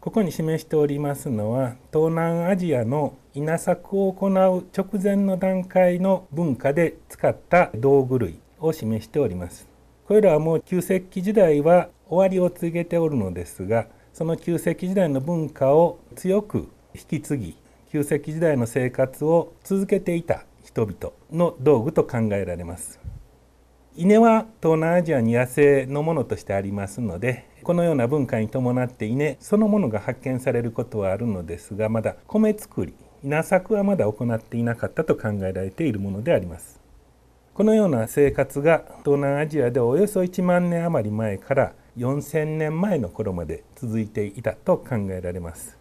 ここに示しておりますのは東南アジアの稲作を行う直前の段階の文化で使った道具類を示しております。これらはもう旧石器時代は終わりを告げておるのですがその旧石器時代の文化を強く引き継ぎ旧石器時代の生活を続けていた人々の道具と考えられます。稲は東南アジアに野生のものとしてありますのでこのような文化に伴って稲そのものが発見されることはあるのですがまだ米作り稲作はまだ行っていなかったと考えられているものでありますこのような生活が東南アジアでおよそ1万年余り前から4000年前の頃まで続いていたと考えられます